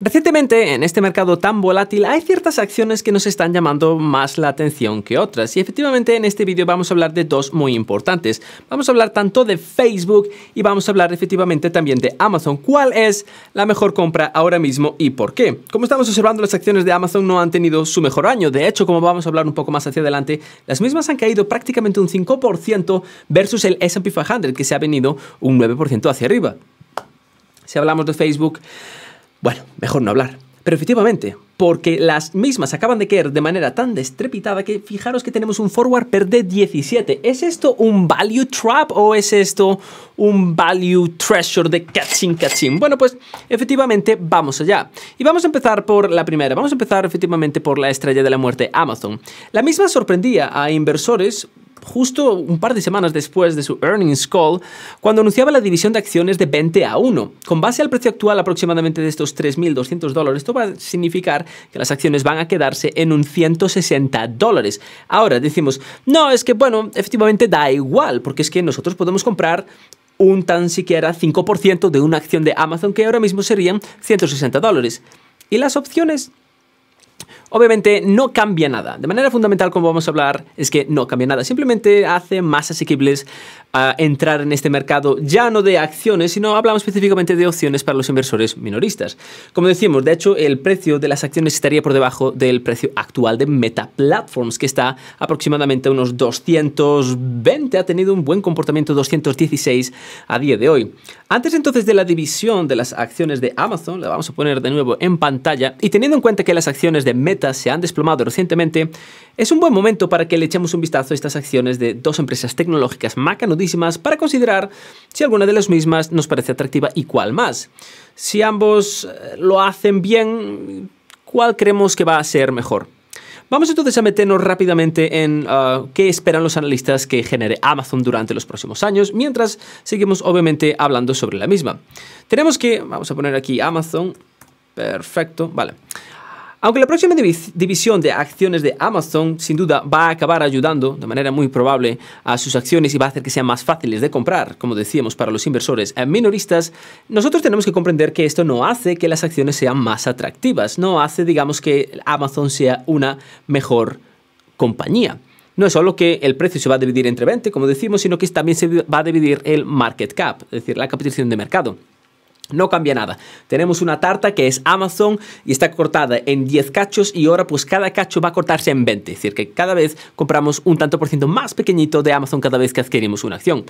Recientemente, en este mercado tan volátil, hay ciertas acciones que nos están llamando más la atención que otras, y efectivamente en este vídeo vamos a hablar de dos muy importantes. Vamos a hablar tanto de Facebook y vamos a hablar efectivamente también de Amazon. ¿Cuál es la mejor compra ahora mismo y por qué? Como estamos observando, las acciones de Amazon no han tenido su mejor año. De hecho, como vamos a hablar un poco más hacia adelante, las mismas han caído prácticamente un 5% versus el SP 500, que se ha venido un 9% hacia arriba. Si hablamos de Facebook... Bueno, mejor no hablar. Pero efectivamente, porque las mismas acaban de caer de manera tan destrepitada que fijaros que tenemos un forward per de 17. ¿Es esto un value trap o es esto un value treasure de catching catching? Bueno, pues efectivamente vamos allá. Y vamos a empezar por la primera. Vamos a empezar efectivamente por la estrella de la muerte, Amazon. La misma sorprendía a inversores justo un par de semanas después de su earnings call, cuando anunciaba la división de acciones de 20 a 1. Con base al precio actual aproximadamente de estos 3.200 dólares, esto va a significar que las acciones van a quedarse en un 160 dólares. Ahora decimos, no, es que bueno, efectivamente da igual, porque es que nosotros podemos comprar un tan siquiera 5% de una acción de Amazon que ahora mismo serían 160 dólares. Y las opciones Obviamente no cambia nada. De manera fundamental, como vamos a hablar, es que no cambia nada. Simplemente hace más asequibles a entrar en este mercado ya no de acciones, sino hablamos específicamente de opciones para los inversores minoristas. Como decimos, de hecho, el precio de las acciones estaría por debajo del precio actual de Meta Platforms, que está aproximadamente a unos 220, ha tenido un buen comportamiento 216 a día de hoy. Antes entonces de la división de las acciones de Amazon, la vamos a poner de nuevo en pantalla, y teniendo en cuenta que las acciones de Meta se han desplomado recientemente, es un buen momento para que le echemos un vistazo a estas acciones de dos empresas tecnológicas, Macan para considerar si alguna de las mismas nos parece atractiva y cuál más. Si ambos eh, lo hacen bien, ¿cuál creemos que va a ser mejor? Vamos entonces a meternos rápidamente en ah, qué esperan los analistas que genere Amazon durante los próximos años, mientras seguimos obviamente hablando sobre la misma. Tenemos que, vamos a poner aquí Amazon, perfecto, vale. Aunque la próxima división de acciones de Amazon sin duda va a acabar ayudando de manera muy probable a sus acciones y va a hacer que sean más fáciles de comprar, como decíamos, para los inversores eh, minoristas, nosotros tenemos que comprender que esto no hace que las acciones sean más atractivas, no hace, digamos, que Amazon sea una mejor compañía. No es solo que el precio se va a dividir entre 20, como decimos, sino que también se va a dividir el market cap, es decir, la capitalización de mercado. No cambia nada. Tenemos una tarta que es Amazon y está cortada en 10 cachos y ahora pues cada cacho va a cortarse en 20. Es decir, que cada vez compramos un tanto por ciento más pequeñito de Amazon cada vez que adquirimos una acción.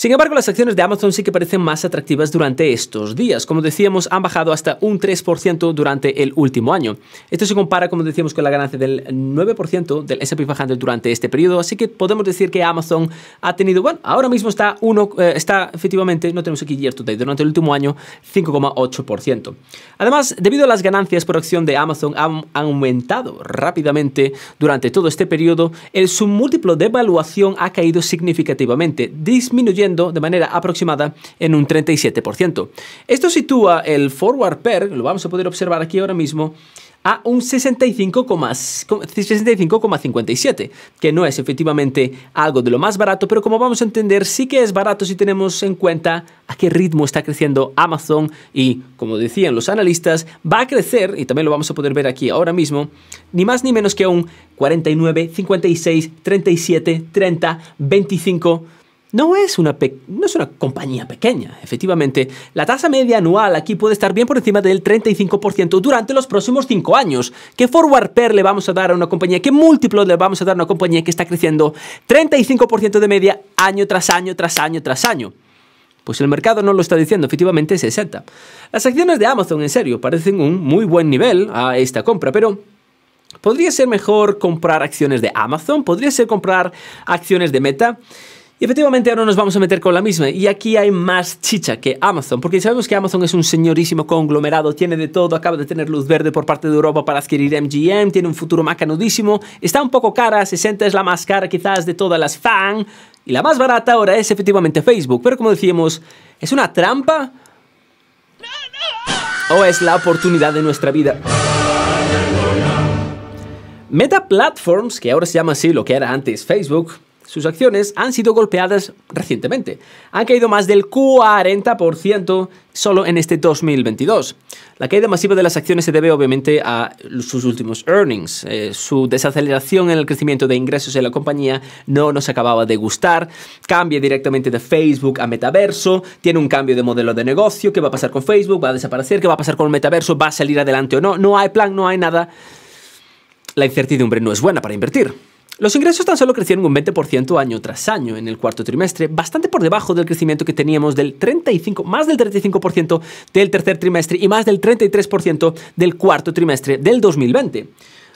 Sin embargo, las acciones de Amazon sí que parecen más atractivas durante estos días. Como decíamos, han bajado hasta un 3% durante el último año. Esto se compara, como decíamos, con la ganancia del 9% del S&P bajando durante este periodo, así que podemos decir que Amazon ha tenido, bueno, ahora mismo está uno, eh, está efectivamente, no tenemos aquí year to date, durante el último año 5,8%. Además, debido a las ganancias por acción de Amazon han aumentado rápidamente durante todo este periodo, el submúltiplo de evaluación ha caído significativamente, disminuyendo de manera aproximada en un 37%. Esto sitúa el forward pair, lo vamos a poder observar aquí ahora mismo, a un 65,57, que no es efectivamente algo de lo más barato, pero como vamos a entender, sí que es barato si tenemos en cuenta a qué ritmo está creciendo Amazon y, como decían los analistas, va a crecer, y también lo vamos a poder ver aquí ahora mismo, ni más ni menos que un 49, 56, 37, 30, 25 no es, una no es una compañía pequeña, efectivamente. La tasa media anual aquí puede estar bien por encima del 35% durante los próximos 5 años. ¿Qué forward pair le vamos a dar a una compañía? ¿Qué múltiplo le vamos a dar a una compañía que está creciendo 35% de media año tras año, tras año, tras año? Pues el mercado no lo está diciendo, efectivamente es 60. Las acciones de Amazon, en serio, parecen un muy buen nivel a esta compra, pero ¿podría ser mejor comprar acciones de Amazon? ¿Podría ser comprar acciones de Meta? Y efectivamente ahora nos vamos a meter con la misma. Y aquí hay más chicha que Amazon, porque sabemos que Amazon es un señorísimo conglomerado, tiene de todo, acaba de tener luz verde por parte de Europa para adquirir MGM, tiene un futuro macanudísimo, está un poco cara, 60 es la más cara quizás de todas las fan, y la más barata ahora es efectivamente Facebook. Pero como decíamos, ¿es una trampa? ¿O es la oportunidad de nuestra vida? Meta Platforms, que ahora se llama así lo que era antes Facebook, sus acciones han sido golpeadas recientemente. Han caído más del 40% solo en este 2022. La caída masiva de las acciones se debe obviamente a sus últimos earnings. Eh, su desaceleración en el crecimiento de ingresos en la compañía no nos acababa de gustar. Cambia directamente de Facebook a Metaverso. Tiene un cambio de modelo de negocio. ¿Qué va a pasar con Facebook? ¿Va a desaparecer? ¿Qué va a pasar con el Metaverso? ¿Va a salir adelante o no? No hay plan, no hay nada. La incertidumbre no es buena para invertir. Los ingresos tan solo crecieron un 20% año tras año en el cuarto trimestre, bastante por debajo del crecimiento que teníamos del 35, más del 35% del tercer trimestre y más del 33% del cuarto trimestre del 2020.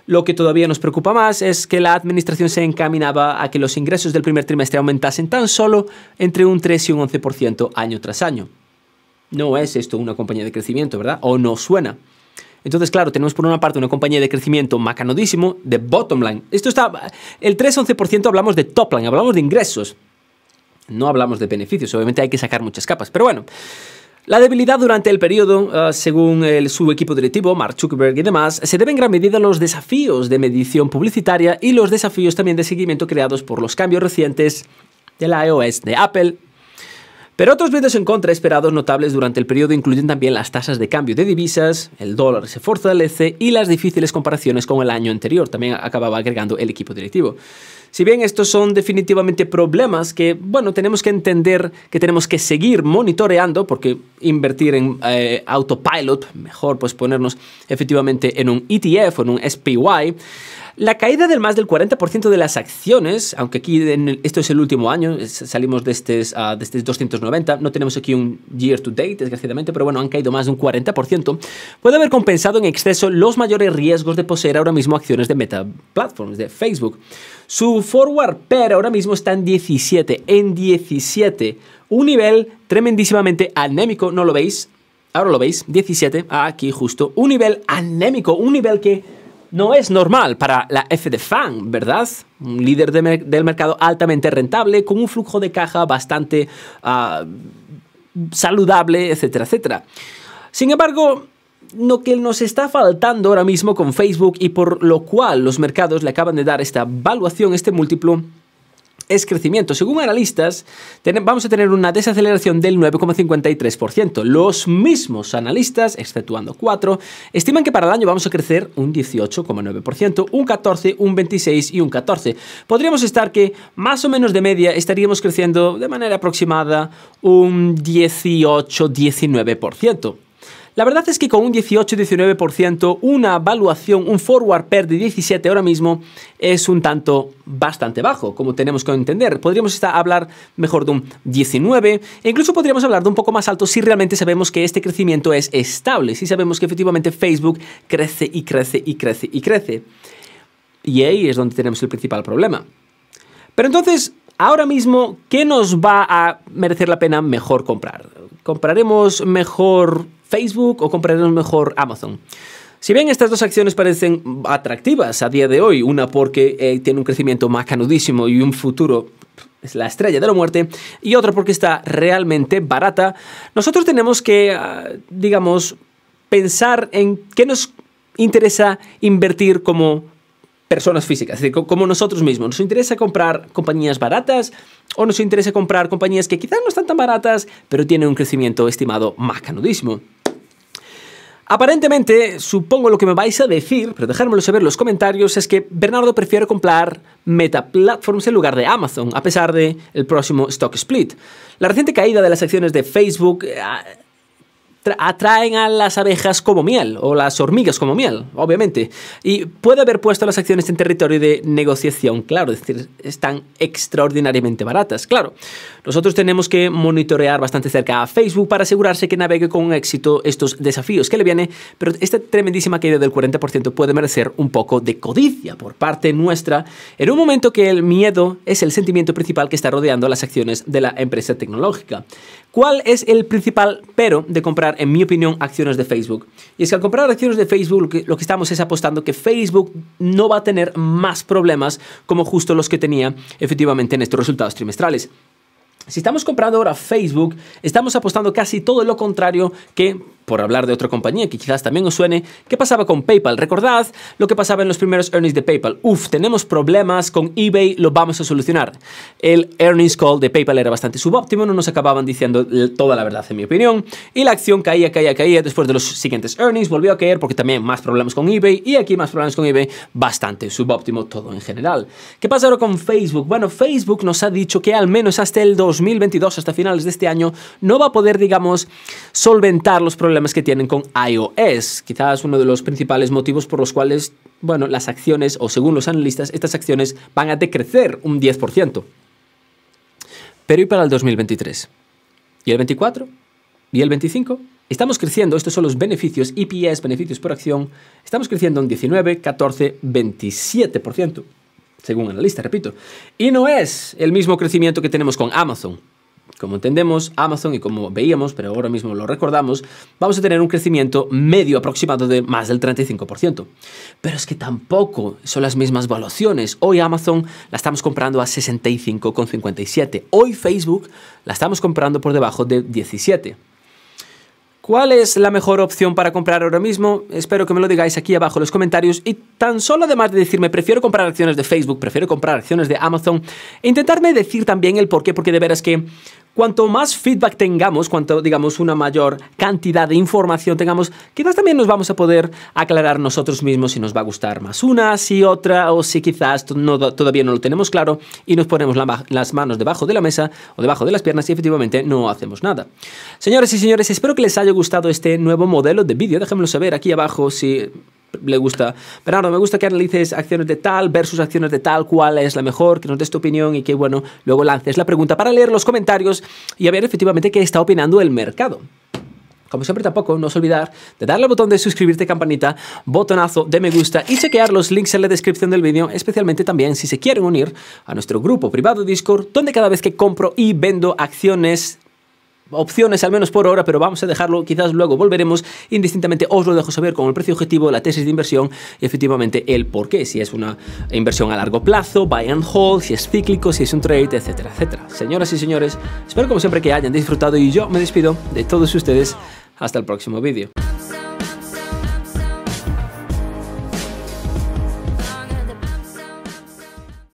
Lo que todavía nos preocupa más es que la administración se encaminaba a que los ingresos del primer trimestre aumentasen tan solo entre un 3 y un 11% año tras año. No es esto una compañía de crecimiento, ¿verdad? O no suena. Entonces, claro, tenemos por una parte una compañía de crecimiento macanodísimo de bottom line. Esto está, el 3-11% hablamos de top line, hablamos de ingresos. No hablamos de beneficios, obviamente hay que sacar muchas capas, pero bueno. La debilidad durante el periodo, ah, según el, su equipo directivo, Mark Zuckerberg y demás, se debe en gran medida a los desafíos de medición publicitaria y los desafíos también de seguimiento creados por los cambios recientes de la iOS de Apple, pero otros vientos en contra esperados notables durante el periodo incluyen también las tasas de cambio de divisas, el dólar se fortalece y las difíciles comparaciones con el año anterior, también acababa agregando el equipo directivo. Si bien estos son definitivamente problemas que, bueno, tenemos que entender que tenemos que seguir monitoreando, porque invertir en eh, autopilot, mejor pues ponernos efectivamente en un ETF o en un SPY, la caída del más del 40% de las acciones, aunque aquí esto es el último año, salimos de estos, este, ah, este 290, no tenemos aquí un year to date, desgraciadamente, pero bueno, han caído más de un 40%, puede haber compensado en exceso los mayores riesgos de poseer ahora mismo acciones de Meta Platforms, de Facebook. Su forward pero ahora mismo está en 17, en 17. Un nivel tremendísimamente anémico, ¿no lo veis? Ahora lo veis, 17, aquí justo. Un nivel anémico, un nivel que no es normal para la F de Fan, ¿verdad? Un líder del mercado altamente rentable, con un flujo de caja bastante ah, saludable, etcétera, etcétera. Sin embargo, lo que nos está faltando ahora mismo con Facebook y por lo cual los mercados le acaban de dar esta valuación, este múltiplo, es crecimiento. Según analistas, vamos a tener una desaceleración del 9,53%. Los mismos analistas, exceptuando 4, estiman que para el año vamos a crecer un 18,9%, un 14, un 26 y un 14. Podríamos estar que más o menos de media estaríamos creciendo de manera aproximada un 18, 19%. La verdad es que con un 18-19%, una valuación, un forward pair de 17 ahora mismo es un tanto bastante bajo, como tenemos que entender. Podríamos hablar mejor de un 19, e incluso podríamos hablar de un poco más alto si realmente sabemos que este crecimiento es estable, si sabemos que efectivamente Facebook crece y crece y crece y crece. Y ahí es donde tenemos el principal problema. Pero entonces, ahora mismo, ¿qué nos va a merecer la pena mejor comprar? ¿Compraremos mejor Facebook o compraremos mejor Amazon? Si bien estas dos acciones parecen atractivas a día de hoy, una porque eh, tiene un crecimiento macanudísimo y un futuro es la estrella de la muerte, y otra porque está realmente barata, nosotros tenemos que, ah, digamos, pensar en qué nos interesa invertir como personas físicas, es decir, como nosotros mismos. Nos interesa comprar compañías baratas o nos interesa comprar compañías que quizás no están tan baratas, pero tienen un crecimiento estimado más canudísimo? Aparentemente, supongo lo que me vais a decir, pero dejármelo saber en los comentarios, es que Bernardo prefiere comprar Meta Platforms en lugar de Amazon, a pesar de próximo stock split. La reciente caída de las acciones de Facebook eh, atraen a las abejas como miel o las hormigas como miel, obviamente. Y puede haber puesto las acciones en territorio de negociación, claro, es decir, están extraordinariamente baratas, claro. Nosotros tenemos que monitorear bastante cerca a Facebook para asegurarse que navegue con éxito estos desafíos que le viene, pero esta tremendísima caída del 40% puede merecer un poco de codicia por parte nuestra en un momento que el miedo es el sentimiento principal que está rodeando las acciones de la empresa tecnológica. ¿Cuál es el principal pero de comprar, en mi opinión, acciones de Facebook? Y es que al comprar acciones de Facebook lo que, estamos es apostando que Facebook no va a tener más problemas como justo los que tenía efectivamente en estos resultados trimestrales. Si estamos comprando ahora Facebook, estamos apostando casi todo lo contrario que por hablar de otra compañía que quizás también os suene, ¿qué pasaba con PayPal? Recordad lo que pasaba en los primeros earnings de PayPal. Uf, tenemos problemas con eBay, lo vamos a solucionar. El earnings call de PayPal era bastante subóptimo, no nos acababan diciendo toda la verdad, en mi opinión, y la acción caía, caía, caía. Después de los siguientes earnings volvió a caer porque también más problemas con eBay y aquí más problemas con eBay, bastante subóptimo todo en general. ¿Qué pasa ahora con Facebook? Bueno, Facebook nos ha dicho que al menos hasta el 2022, hasta finales de este año, no va a poder, digamos, solventar los problemas problemas que tienen con iOS. Quizás uno de los principales motivos por los cuales, bueno, las acciones, o según los analistas, estas acciones van a decrecer un 10%. Pero ¿y para el 2023? ¿Y el 24? ¿Y el 25? Estamos creciendo, estos son los beneficios EPS, beneficios por acción, estamos creciendo un 19, 14, 27%, según analista repito. Y no es el mismo crecimiento que tenemos con Amazon. Como entendemos, Amazon y como veíamos, pero ahora mismo lo recordamos, vamos a tener un crecimiento medio aproximado de más del 35%. Pero es que tampoco son las mismas valuaciones. Hoy Amazon la estamos comprando a 65,57. Hoy Facebook la estamos comprando por debajo de 17. ¿Cuál es la mejor opción para comprar ahora mismo? Espero que me lo digáis aquí abajo en los comentarios y tan solo además de decirme prefiero comprar acciones de Facebook, prefiero comprar acciones de Amazon, intentarme decir también el por qué, porque de veras que cuanto más feedback tengamos, cuanto digamos una mayor cantidad de información tengamos, quizás también nos vamos a poder aclarar nosotros mismos si nos va a gustar más una, si otra, o si quizás todavía no lo tenemos claro y nos ponemos las manos debajo de la mesa o debajo de las piernas y efectivamente no hacemos nada. Señores y señores, espero que les haya gustado este nuevo modelo de vídeo. Déjenmelo saber aquí abajo si le gusta, Bernardo, me gusta que analices acciones de tal versus acciones de tal, cuál es la mejor, que nos des tu opinión y que, bueno, luego lances la pregunta para leer los comentarios y a ver efectivamente qué está opinando el mercado. Como siempre tampoco, no os olvidar de darle al botón de suscribirte, campanita, botonazo de me gusta y chequear los links en la descripción del vídeo, especialmente también si se quieren unir a nuestro grupo privado Discord, donde cada vez que compro y vendo acciones opciones, al menos por ahora, pero vamos a dejarlo, quizás luego volveremos. Indistintamente os lo dejo saber con el precio objetivo, la tesis de inversión y efectivamente el por qué, si es una inversión a largo plazo, buy and hold, si es cíclico, si es un trade, etcétera, etcétera. Señoras y señores, espero como siempre que hayan disfrutado y yo me despido de todos ustedes. Hasta el próximo vídeo.